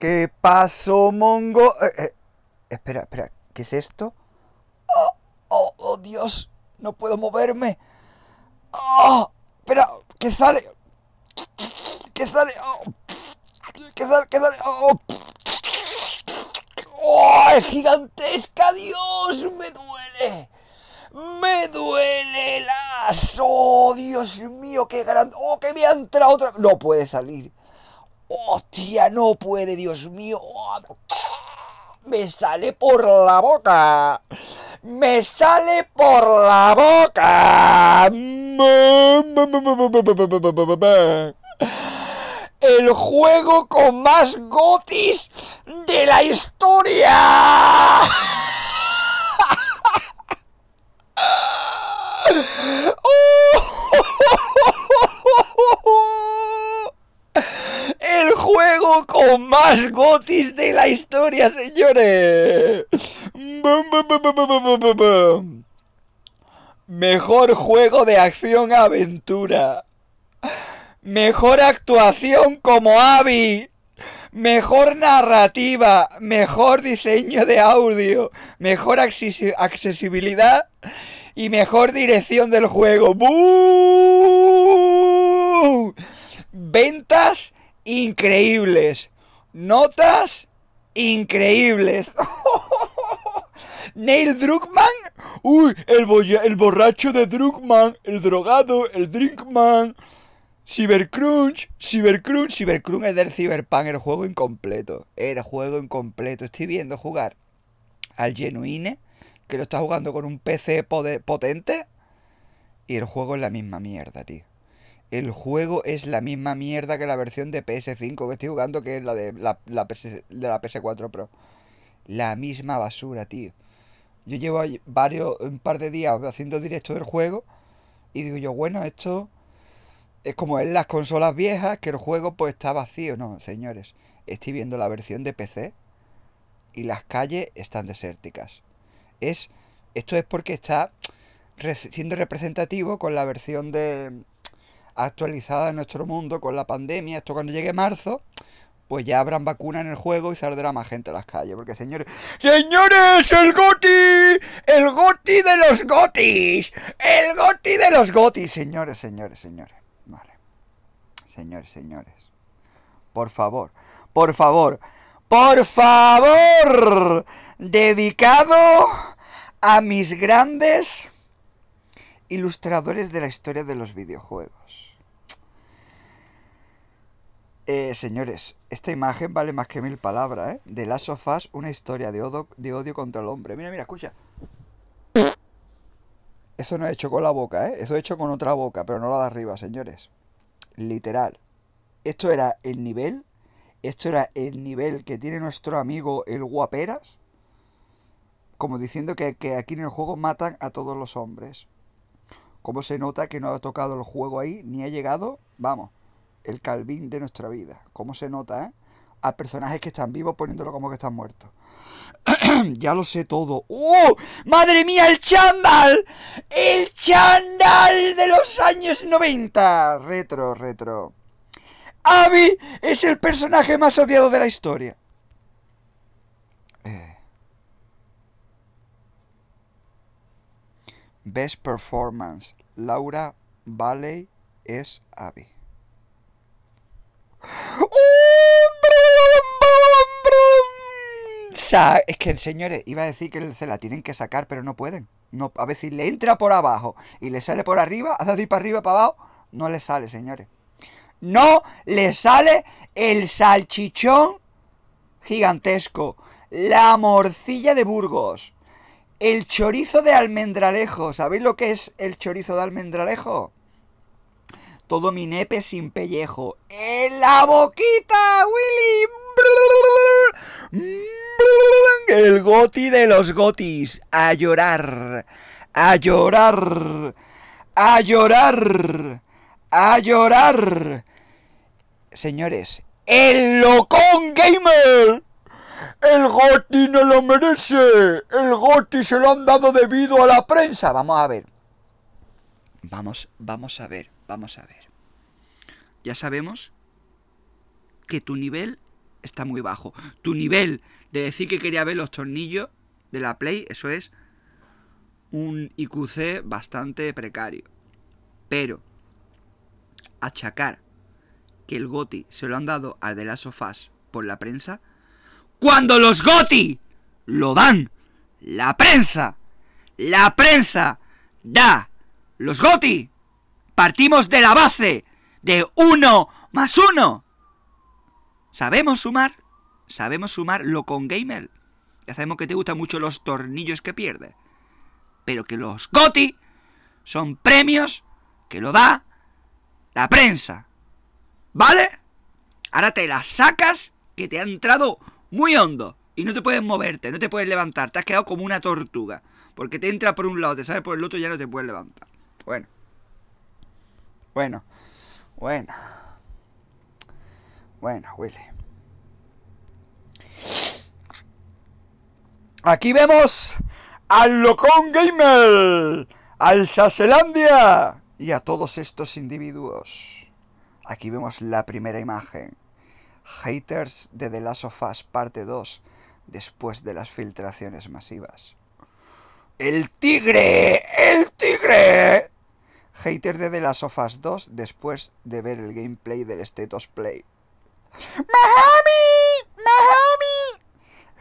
¿Qué pasó, Mongo? Eh, eh, espera, espera, ¿qué es esto? Oh, oh, oh, Dios, no puedo moverme. ¡Oh! espera, ¿qué sale. ¿Qué sale. Oh, qué sale, qué sale. Oh, ¡Oh gigantesca, Dios, me duele. ¡Me duele el aso! ¡Oh, Dios mío, qué grande! ¡Oh, que me ha otra! No puede salir tía, no puede, Dios mío! ¡Me sale por la boca! ¡Me sale por la boca! El juego con más gotis de la historia. ¡Oh! con más gotis de la historia, señores. Mejor juego de acción-aventura. Mejor actuación como Abby. Mejor narrativa. Mejor diseño de audio. Mejor accesibilidad. Y mejor dirección del juego. Ventas increíbles. Notas increíbles. Neil Druckmann. Uy, el, el borracho de Druckmann, el drogado, el Drinkman. Cybercrunch, Cybercrunch, Cybercrunch es del Cyberpunk, el juego incompleto. El juego incompleto. Estoy viendo jugar al Genuine, que lo está jugando con un PC potente, y el juego es la misma mierda, tío. El juego es la misma mierda que la versión de PS5 que estoy jugando, que es la de la, PS, PS4 Pro. La misma basura, tío. Yo llevo varios, un par de días haciendo directo del juego y digo yo, bueno, esto es como en las consolas viejas, que el juego pues está vacío. No, señores, estoy viendo la versión de PC y las calles están desérticas. Es, esto es porque está siendo representativo con la versión de, actualizada en nuestro mundo con la pandemia. Esto cuando llegue marzo, pues ya habrán vacuna en el juego y saldrá más gente a las calles. Porque señores, señores, el goti, el goti de los gotis, el goti de los gotis, señores, señores, señores. Vale. Señores, señores. Por favor, por favor, por favor, dedicado a mis grandes ilustradores de la historia de los videojuegos. Eh, señores, esta imagen vale más que mil palabras, ¿eh? De las sofás, una historia de odio, contra el hombre. Mira, mira, escucha. Eso no es hecho con la boca, ¿eh? Eso es hecho con otra boca, pero no la de arriba, señores. Literal. Esto era el nivel. Esto era el nivel que tiene nuestro amigo el guaperas. Como diciendo que aquí en el juego matan a todos los hombres. ¿Cómo se nota que no ha tocado el juego ahí ni ha llegado? Vamos, el Calvin de nuestra vida. ¿Cómo se nota, eh? A personajes que están vivos poniéndolo como que están muertos. ya lo sé todo. ¡Uh! ¡Madre mía, el chandal, ¡El chandal de los años 90! Retro, retro. Abby es el personaje más odiado de la historia. Best Performance, Laura Vale es Abby. Es que, señores, iba a decir que se la tienen que sacar, pero no pueden. No, a ver si le entra por abajo y le sale por arriba, a así para arriba, para abajo, no le sale, señores. No le sale el salchichón gigantesco, la morcilla de Burgos. El chorizo de almendralejo. ¿Sabéis lo que es el chorizo de almendralejo? Todo mi nepe sin pellejo. ¡En la boquita, Willy! El goti de los gotis. A llorar. A llorar. A llorar. A llorar. Señores, el locón gamer. El Goti no lo merece. El Goti se lo han dado debido a la prensa. Vamos a ver. Vamos, vamos a ver, vamos a ver. Ya sabemos que tu nivel está muy bajo. Tu nivel de decir que quería ver los tornillos de la Play, eso es un IQC bastante precario. Pero achacar que el Goti se lo han dado al de las sofás por la prensa, cuando los GOTI lo dan. La prensa, la prensa da los GOTI. Partimos de la base de uno más uno. Sabemos sumar, sabemos sumar lo con Gamer. Ya sabemos que te gustan mucho los tornillos que pierde. Pero que los GOTI son premios que lo da la prensa. ¿Vale? Ahora te las sacas que te ha entrado muy hondo y no te puedes moverte, no te puedes levantar, te has quedado como una tortuga, porque te entra por un lado, te sale por el otro y ya no te puedes levantar. Bueno. Bueno. Bueno. Bueno, Willy. Aquí vemos al Locón Gamer, al Saselandia y a todos estos individuos. Aquí vemos la primera imagen haters de The Last of Us parte 2 después de las filtraciones masivas. ¡El tigre! ¡El tigre! Haters de The Last of Us 2 después de ver el gameplay del Status Play. ¡Mahomi! ¡Mahomi!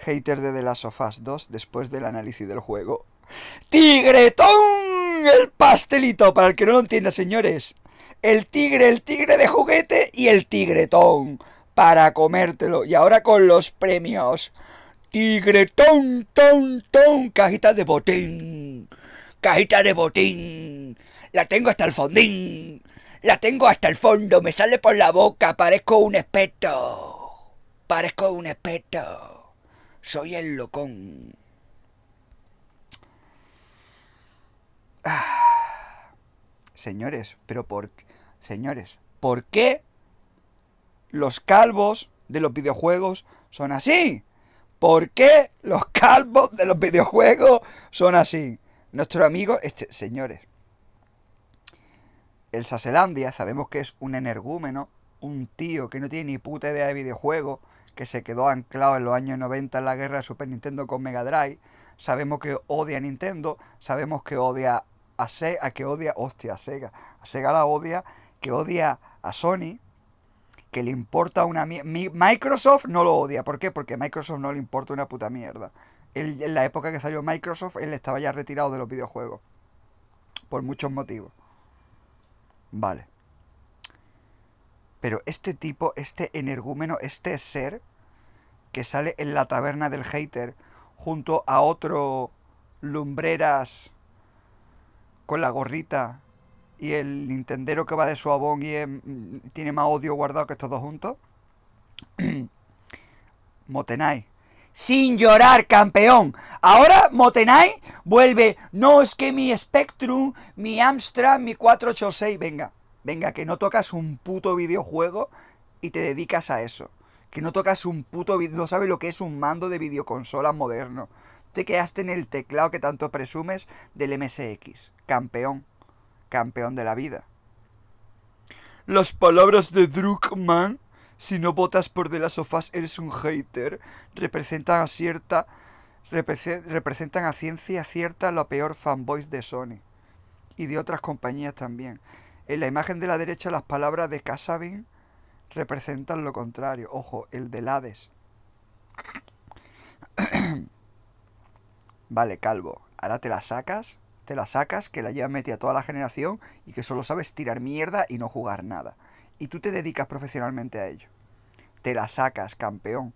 Haters de The Last of Us 2 después del análisis del juego. ¡Tigretón! El pastelito, para el que no lo entienda, señores. El tigre, el tigre de juguete y el tigretón para comértelo. Y ahora con los premios. Tigre, ton, ton, ton, cajita de botín. Cajita de botín. La tengo hasta el fondín. La tengo hasta el fondo. Me sale por la boca. Parezco un espeto. Parezco un espeto. Soy el locón. Ah. Señores, pero por... Señores, ¿por qué los calvos de los videojuegos son así. ¿Por qué los calvos de los videojuegos son así? Nuestro amigo, este, señores, el Saselandia, sabemos que es un energúmeno, un tío que no tiene ni puta idea de videojuegos, que se quedó anclado en los años 90 en la guerra de Super Nintendo con Mega Drive. Sabemos que odia a Nintendo, sabemos que odia a, Sega, que odia, hostia, a Sega, a Sega la odia, que odia a Sony, que le importa una mierda. Microsoft no lo odia. ¿Por qué? Porque Microsoft no le importa una puta mierda. en la época que salió Microsoft, él estaba ya retirado de los videojuegos. Por muchos motivos. Vale. Pero este tipo, este energúmeno, este ser que sale en la taberna del hater junto a otro lumbreras con la gorrita y el Nintendero que va de suavón y mm, tiene más odio guardado que estos dos juntos. Motenai. Sin llorar, campeón. Ahora Motenai vuelve. No, es que mi Spectrum, mi Amstrad, mi 486. Venga, venga, que no tocas un puto videojuego y te dedicas a eso. Que no tocas un puto No sabes lo que es un mando de videoconsola moderno. Te quedaste en el teclado que tanto presumes del MSX. Campeón campeón de la vida. Las palabras de Druckmann, si no votas por de las sofás eres un hater, representan a cierta representan a ciencia cierta la peor fanboys de Sony y de otras compañías también. En la imagen de la derecha las palabras de Casabin representan lo contrario, ojo, el de Hades. vale, calvo, ¿ahora te la sacas? te la sacas, que la llevas metida toda la generación y que solo sabes tirar mierda y no jugar nada. Y tú te dedicas profesionalmente a ello. Te la sacas, campeón.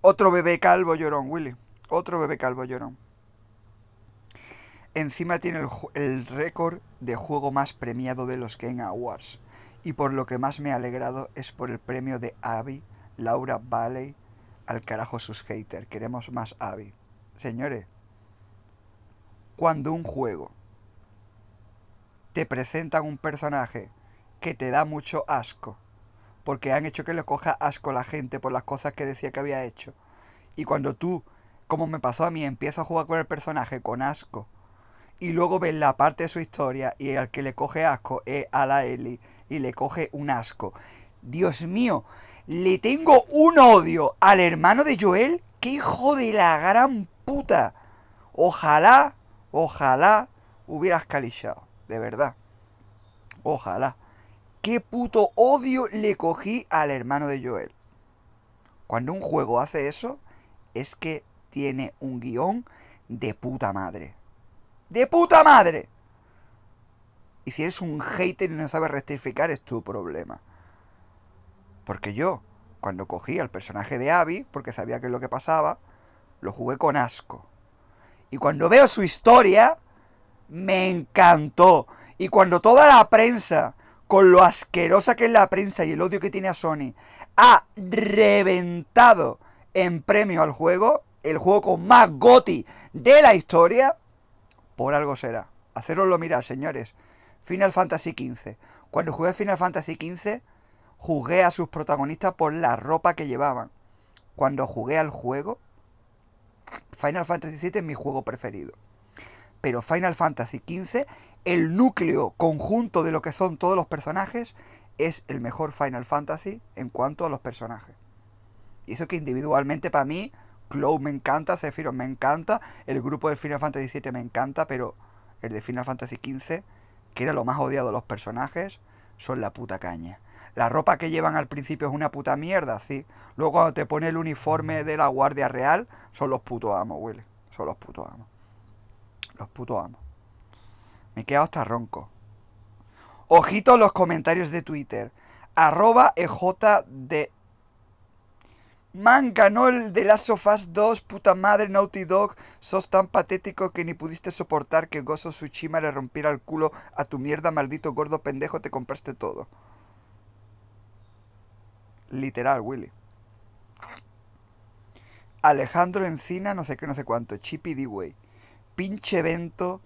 Otro bebé calvo llorón, Willy. Otro bebé calvo llorón. Encima tiene el, récord de juego más premiado de los en Awards. Y por lo que más me ha alegrado es por el premio de Abby, Laura Bailey, al carajo sus haters. Queremos más Abby. Señores, cuando un juego te presentan un personaje que te da mucho asco, porque han hecho que le coja asco a la gente por las cosas que decía que había hecho, y cuando tú, como me pasó a mí, empiezas a jugar con el personaje con asco, y luego ves la parte de su historia y el que le coge asco es a la Ellie y le coge un asco. Dios mío, le tengo un odio al hermano de Joel. ¡Qué hijo de la gran puta! Ojalá Ojalá hubieras calillado, de verdad. Ojalá. Qué puto odio le cogí al hermano de Joel. Cuando un juego hace eso, es que tiene un guión de puta madre. ¡De puta madre! Y si eres un hater y no sabes rectificar, es tu problema. Porque yo, cuando cogí al personaje de Abby, porque sabía que es lo que pasaba, lo jugué con asco. Y cuando veo su historia, me encantó. Y cuando toda la prensa, con lo asquerosa que es la prensa y el odio que tiene a Sony, ha reventado en premio al juego, el juego con más goti de la historia, por algo será. Haceroslo mirar, señores. Final Fantasy XV. Cuando jugué Final Fantasy XV, jugué a sus protagonistas por la ropa que llevaban. Cuando jugué al juego, Final Fantasy VII es mi juego preferido. Pero Final Fantasy XV, el núcleo conjunto de lo que son todos los personajes, es el mejor Final Fantasy en cuanto a los personajes. Y eso que individualmente para mí, Cloud me encanta, Sephiroth me encanta, el grupo de Final Fantasy VII me encanta, pero el de Final Fantasy XV, que era lo más odiado de los personajes, son la puta caña. La ropa que llevan al principio es una puta mierda, sí. Luego cuando te pone el uniforme de la Guardia Real, son los putos amos, Willy. Son los putos amos. Los putos amos. Me he quedado hasta ronco. Ojito los comentarios de Twitter. Arroba EJD. Man, ganó el de Last of 2, puta madre Naughty Dog, sos tan patético que ni pudiste soportar que Gozo Tsushima le rompiera el culo a tu mierda, maldito gordo pendejo, te compraste todo. Literal, Willy. Alejandro Encina, no sé qué, no sé cuánto. Chippy d Pinche evento.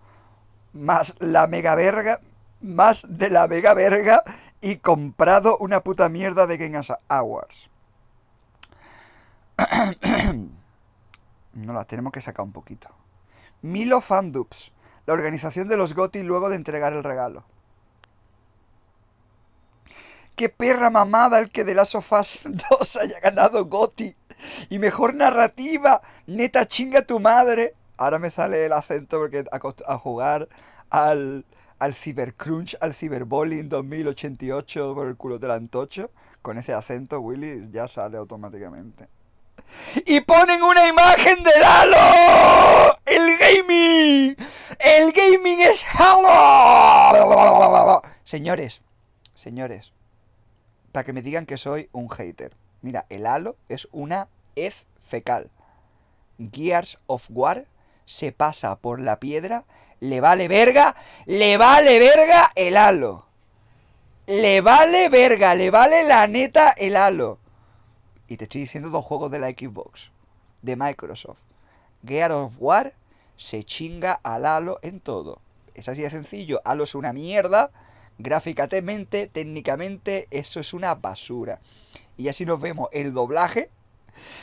Más la mega verga. Más de la mega verga. Y comprado una puta mierda de Game Awards. no la tenemos que sacar un poquito. Milo Fandubs. La organización de los GOTI luego de entregar el regalo. Qué perra mamada el que de la sofás 2 haya ganado Goti! Y mejor narrativa. Neta, chinga tu madre. Ahora me sale el acento porque a, jugar al, al Crunch, al Cyberbullying 2088 por el culo del antocho. Con ese acento, Willy, ya sale automáticamente. Y ponen una imagen de Halo. El gaming. El gaming es Halo. Señores, señores para que me digan que soy un hater. Mira, el Halo es una F fecal. Gears of War se pasa por la piedra, le vale verga, le vale verga el halo. Le vale verga, le vale la neta el halo. Y te estoy diciendo dos juegos de la Xbox, de Microsoft. Gears of War se chinga al halo en todo. Es así de sencillo, halo es una mierda Gráficamente, técnicamente, eso es una basura. Y así nos vemos el doblaje.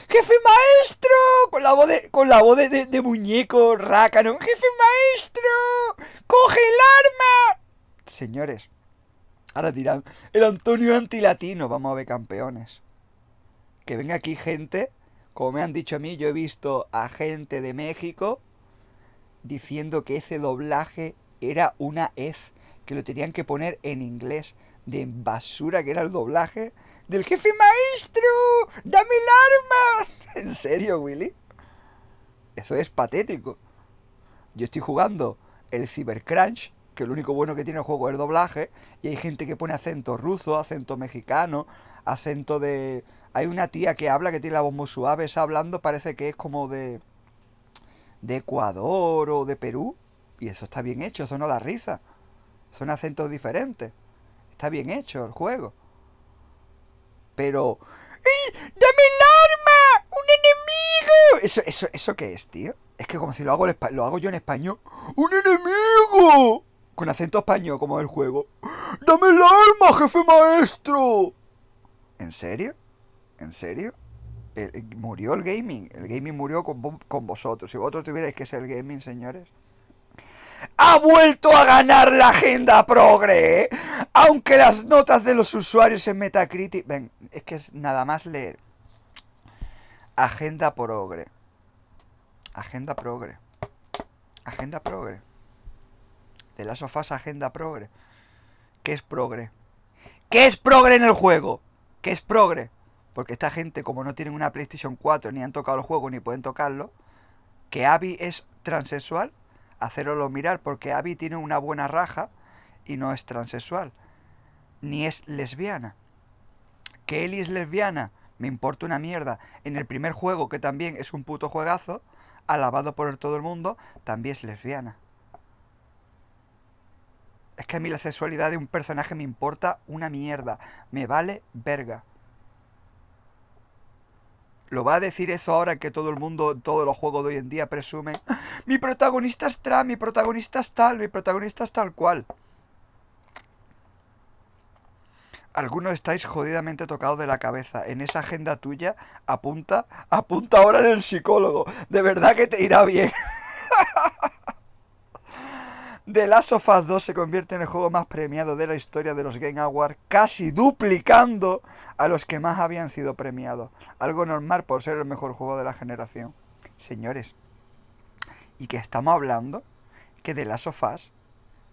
¡Jefe maestro! Con la voz de, con la voz de, muñeco rácano. ¡Jefe maestro! ¡Coge el arma! Señores, ahora dirán, el Antonio antilatino, vamos a ver campeones. Que venga aquí gente, como me han dicho a mí, yo he visto a gente de México diciendo que ese doblaje era una hez que lo tenían que poner en inglés de basura que era el doblaje del jefe maestro, dame el arma. ¿En serio, Willy? Eso es patético. Yo estoy jugando el Cybercrunch, que lo único bueno que tiene el juego es el doblaje, y hay gente que pone acento ruso, acento mexicano, acento de... Hay una tía que habla, que tiene la voz muy suave, está hablando, parece que es como de... de Ecuador o de Perú, y eso está bien hecho, eso no da risa son acentos diferentes. Está bien hecho el juego. Pero... ¡Dame el arma! ¡Un enemigo! ¿Eso, eso, ¿Eso qué es, tío? Es que como si lo hago, lo hago yo en español. ¡Un enemigo! Con acento español, como el juego. ¡Dame el arma, jefe maestro! ¿En serio? ¿En serio? murió el gaming. El gaming murió con, con vosotros. Si vosotros tuvierais que ser el gaming, señores ha vuelto a ganar la agenda progre, ¿eh? aunque las notas de los usuarios en Metacritic, ven, es que es nada más leer agenda progre, agenda progre, agenda progre, de la sofás agenda progre, ¿qué es progre? ¿Qué es progre en el juego? ¿Qué es progre? Porque esta gente, como no tienen una PlayStation 4, ni han tocado el juego, ni pueden tocarlo, que Abby es transexual, hacerlo mirar, porque Abby tiene una buena raja y no es transexual, ni es lesbiana. Que él es lesbiana, me importa una mierda. En el primer juego, que también es un puto juegazo, alabado por todo el mundo, también es lesbiana. Es que a mí la sexualidad de un personaje me importa una mierda. Me vale verga. ¿Lo va a decir eso ahora que todo el mundo, todos los juegos de hoy en día presumen? Mi protagonista es tra! mi protagonista es tal, mi protagonista es tal cual. Algunos estáis jodidamente tocados de la cabeza. En esa agenda tuya, apunta, apunta ahora en el psicólogo. De verdad que te irá bien. The Last of Us 2 se convierte en el juego más premiado de la historia de los Game Awards, casi duplicando a los que más habían sido premiados. Algo normal por ser el mejor juego de la generación. Señores, ¿y que estamos hablando? Que The Last of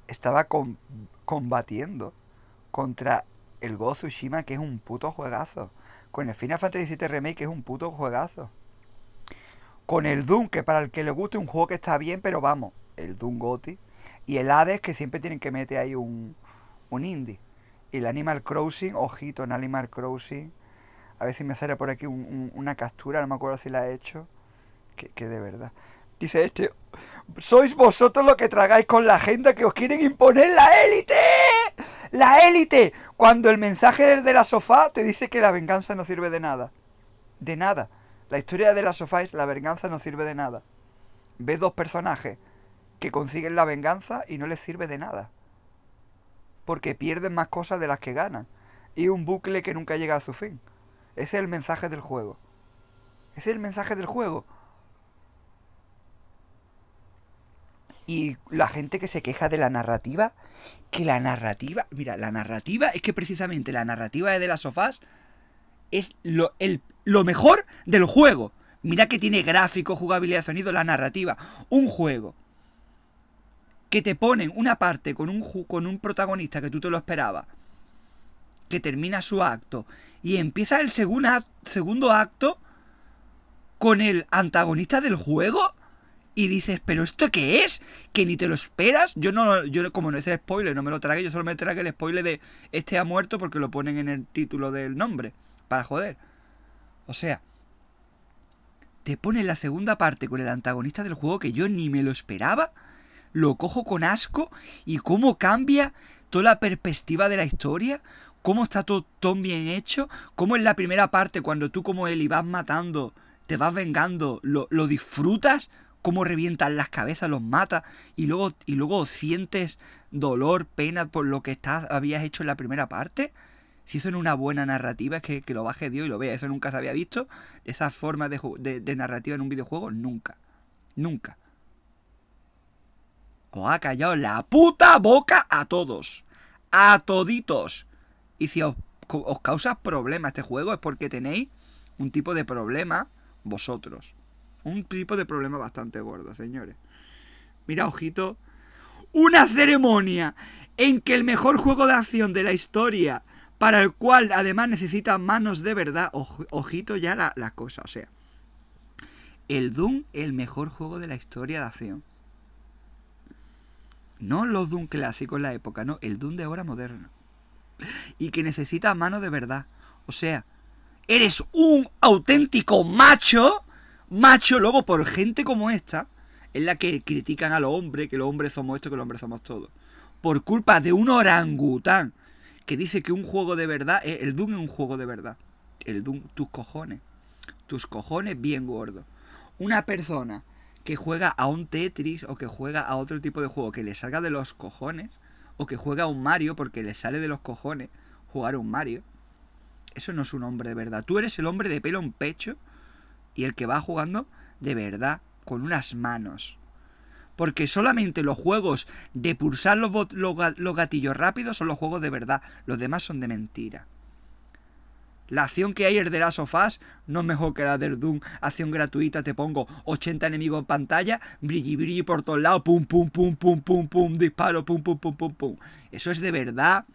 estaba combatiendo contra el gozo Tsushima, que es un puto juegazo. Con el Final Fantasy VII Remake, que es un puto juegazo. Con el Doom, que para el que le guste un juego que está bien, pero vamos, el Doom Gothic y el Hades, que siempre tienen que meter ahí un, un indie. Y el Animal Crossing, ojito en Animal Crossing. A ver si me sale por aquí una captura, no me acuerdo si la he hecho. Que, de verdad. Dice este, sois vosotros los que tragáis con la agenda que os quieren imponer la élite. La élite. Cuando el mensaje de la sofá te dice que la venganza no sirve de nada. De nada. La historia de la sofá es la venganza no sirve de nada. Ves dos personajes que consiguen la venganza y no les sirve de nada. Porque pierden más cosas de las que ganan. Y un bucle que nunca llega a su fin. Ese es el mensaje del juego. Ese es el mensaje del juego. Y la gente que se queja de la narrativa, que la narrativa, mira, la narrativa es que precisamente la narrativa de, las sofás es lo, mejor del juego. Mira que tiene gráfico, jugabilidad, sonido, la narrativa. Un juego que te ponen una parte con un, con un protagonista que tú te lo esperabas, que termina su acto, y empieza el segundo acto con el antagonista del juego, y dices, pero ¿esto qué es? Que ni te lo esperas. Yo no, yo como no es spoiler, no me lo tragué, yo solo me tragué el spoiler de este ha muerto porque lo ponen en el título del nombre, para joder. O sea, te ponen la segunda parte con el antagonista del juego que yo ni me lo esperaba lo cojo con asco y cómo cambia toda la perspectiva de la historia, cómo está todo tan bien hecho, cómo en la primera parte cuando tú como Eli vas matando, te vas vengando, lo, disfrutas, cómo revientas las cabezas, los matas. y luego, y luego sientes dolor, pena por lo que estás, habías hecho en la primera parte. Si eso en una buena narrativa es que, lo baje Dios y lo vea. Eso nunca se había visto. Esa forma de narrativa en un videojuego, nunca. Nunca os ha callado la puta boca a todos. A toditos. Y si os, causa problemas este juego es porque tenéis un tipo de problema vosotros. Un tipo de problema bastante gordo, señores. Mira, ojito. Una ceremonia en que el mejor juego de acción de la historia, para el cual además necesita manos de verdad. ojito ya la, la cosa, o sea. El Doom, el mejor juego de la historia de acción. No los Doom clásicos, la época, no, el Doom de ahora moderno. Y que necesita mano de verdad. O sea, eres un auténtico macho, macho, luego por gente como esta, en la que critican a los hombres, que los hombres somos esto, que los hombres somos todo. Por culpa de un orangután que dice que un juego de verdad, es, eh, el Doom es un juego de verdad. El Doom, tus cojones. Tus cojones bien gordos. Una persona que juega a un Tetris o que juega a otro tipo de juego que le salga de los cojones o que juega a un Mario porque le sale de los cojones jugar a un Mario. Eso no es un hombre de verdad. Tú eres el hombre de pelo en pecho y el que va jugando de verdad con unas manos. Porque solamente los juegos de pulsar los, bot los gatillos rápidos son los juegos de verdad. Los demás son de mentira. La acción que hay es de las sofás, no es mejor que la del Doom. Acción gratuita, te pongo 80 enemigos en pantalla, brilli brilli por todos lados, pum, pum, pum, pum, pum, pum, disparo, pum, pum, pum, pum, pum. Eso es de verdad,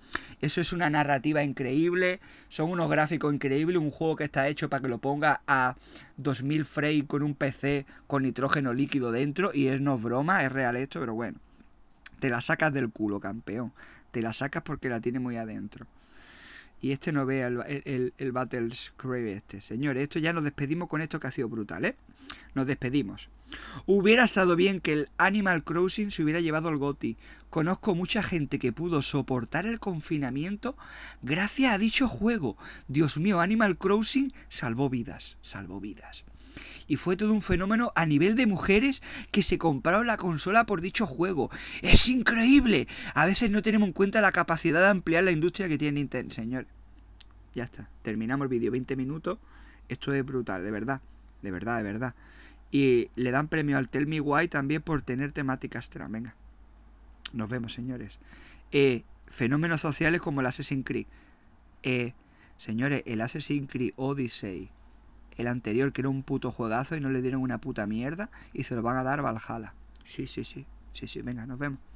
eso es una narrativa increíble, son unos gráficos increíbles, un juego que está hecho para que lo ponga a 2000 frames con un PC con nitrógeno líquido dentro, y es no broma, es real esto, pero bueno. Te la sacas del culo, campeón. Te la sacas porque la tiene muy adentro y este no vea el, el, el Battles este. Señores, esto ya nos despedimos con esto que ha sido brutal, ¿eh? Nos despedimos. Hubiera estado bien que el Animal Crossing se hubiera llevado al GOTI. Conozco mucha gente que pudo soportar el confinamiento gracias a dicho juego. Dios mío, Animal Crossing salvó vidas, salvó vidas. Y fue todo un fenómeno a nivel de mujeres que se compraron la consola por dicho juego. ¡Es increíble! A veces no tenemos en cuenta la capacidad de ampliar la industria que tiene Nintendo, señores. Ya está, terminamos el vídeo, 20 minutos. Esto es brutal, de verdad, de verdad, de verdad. Y le dan premio al Tell Me Why también por tener temáticas trans. Venga, nos vemos, señores. Eh, fenómenos sociales como el Assassin's Creed. Eh, señores, el Assassin's Creed Odyssey el anterior, que era un puto juegazo y no le dieron una puta mierda, y se lo van a dar Valhalla. Sí, sí, sí, sí, sí, venga, nos vemos.